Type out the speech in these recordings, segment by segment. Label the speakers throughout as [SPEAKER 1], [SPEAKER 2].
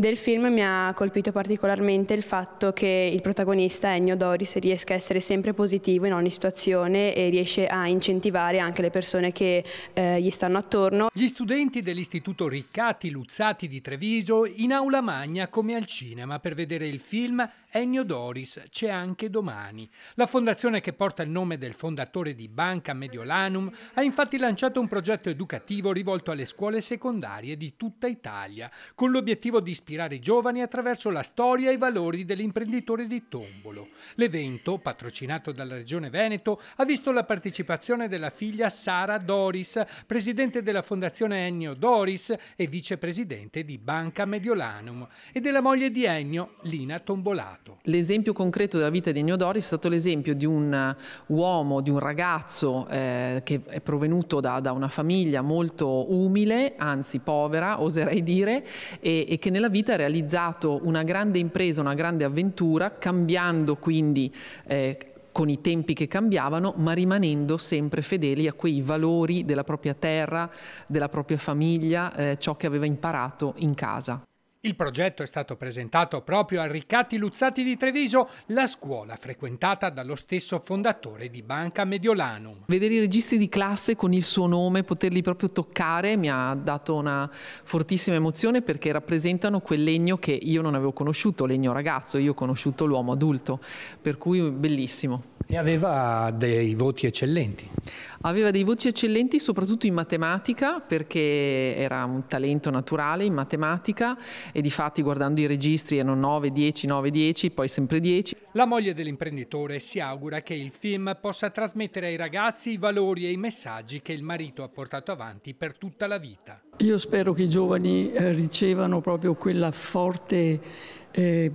[SPEAKER 1] Del film mi ha colpito particolarmente il fatto che il protagonista Ennio Doris riesca a essere sempre positivo in ogni situazione e riesce a incentivare anche le persone che eh, gli stanno attorno. Gli studenti dell'Istituto Riccati Luzzati di Treviso in aula magna come al cinema per vedere il film Ennio Doris c'è anche domani. La fondazione che porta il nome del fondatore di Banca Mediolanum ha infatti lanciato un progetto educativo rivolto alle scuole secondarie di tutta Italia, con l'obiettivo di ispirare i giovani attraverso la storia e i valori dell'imprenditore di Tombolo. L'evento, patrocinato dalla Regione Veneto, ha visto la partecipazione della figlia Sara Doris, presidente della fondazione Ennio Doris e vicepresidente di Banca Mediolanum, e della moglie di Ennio, Lina Tombolato
[SPEAKER 2] concreto? L'esempio concreto della vita di Ennio Doris è stato l'esempio di un eh, uomo, di un ragazzo eh, che è provenuto da, da, una famiglia molto umile, anzi povera, oserei dire, e, e, che nella vita ha realizzato una grande impresa, una grande avventura, cambiando quindi eh, con i tempi che cambiavano, ma rimanendo sempre fedeli a quei valori della propria terra, della propria famiglia, eh, ciò che aveva imparato in casa.
[SPEAKER 1] Il progetto è stato presentato proprio a Riccati Luzzati di Treviso, la scuola frequentata dallo stesso fondatore di Banca Mediolanum. Vedere i registri di classe
[SPEAKER 2] con il suo nome, poterli proprio toccare, mi ha dato una fortissima emozione perché rappresentano quel legno che io non avevo conosciuto, legno ragazzo, io ho conosciuto l'uomo adulto, per cui bellissimo.
[SPEAKER 1] E aveva dei voti eccellenti. Aveva dei
[SPEAKER 2] voci eccellenti soprattutto in matematica perché era un talento naturale in matematica e di fatti guardando i registri erano 9, 10, 9, 10, poi sempre 10.
[SPEAKER 1] La moglie dell'imprenditore si augura che il film possa trasmettere ai ragazzi i valori e i messaggi che il marito ha portato avanti per tutta la vita.
[SPEAKER 3] Io spero che i giovani eh, ricevano proprio quella forte... Eh,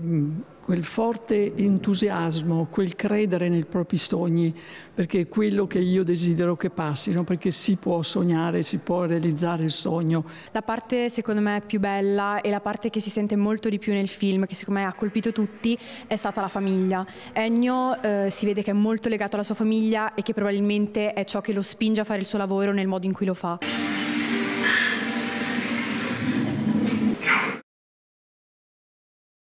[SPEAKER 3] quel forte entusiasmo, quel credere nei propri sogni, perché è quello che io desidero desidero che passino perché si può sognare, si può realizzare il sogno.
[SPEAKER 1] La parte secondo me più bella e la parte che si sente molto di più nel film, che secondo me ha colpito tutti, è stata la famiglia. Ennio eh, si vede che è molto legato alla sua famiglia e che probabilmente è ciò che lo spinge a fare il suo lavoro nel modo in cui lo fa.